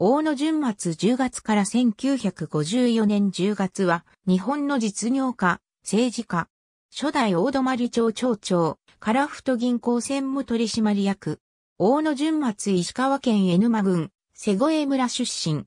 大野純末10月から1954年10月は、日本の実業家、政治家、初代大泊町町長、カラフト銀行専務取締役、大野純末石川県江沼郡、瀬越村出身。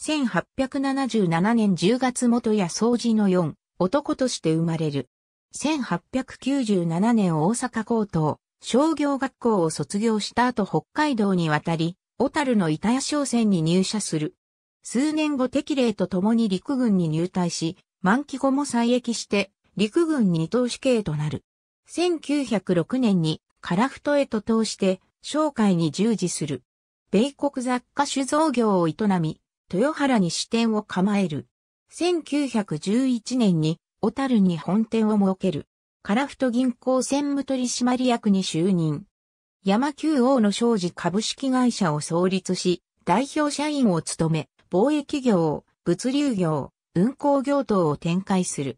1877年10月元や掃除の4、男として生まれる。1897年大阪高等、商業学校を卒業した後北海道に渡り、小樽の板屋商船に入社する。数年後適齢と共に陸軍に入隊し、満期後も再役して、陸軍二等死刑となる。1906年に、カラフトへと通して、商会に従事する。米国雑貨酒造業を営み、豊原に支店を構える。1911年に、小樽に本店を設ける。カラフト銀行専務取締役に就任。山九王の商事株式会社を創立し、代表社員を務め、貿易業、物流業、運行業等を展開する。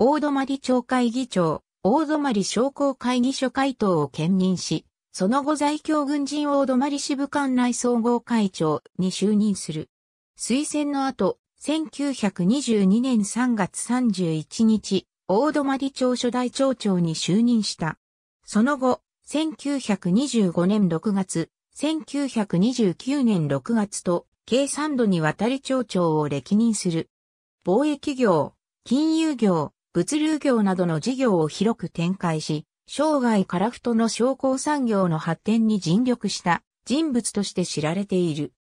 大泊町会議長、大泊商工会議所会頭を兼任し、その後在京軍人大泊支部管内総合会長に就任する。推薦の後、1922年3月31日、大泊町初代町長に就任した。その後、1925年6月、1929年6月と、計3度にわたり町長を歴任する。貿易業、金融業、物流業などの事業を広く展開し、生涯カラフトの商工産業の発展に尽力した人物として知られている。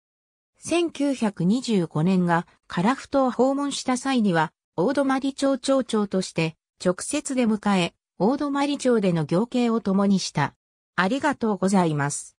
1925年がカラフトを訪問した際には、大泊町町長として直接で迎え、大泊町での行刑を共にした。ありがとうございます。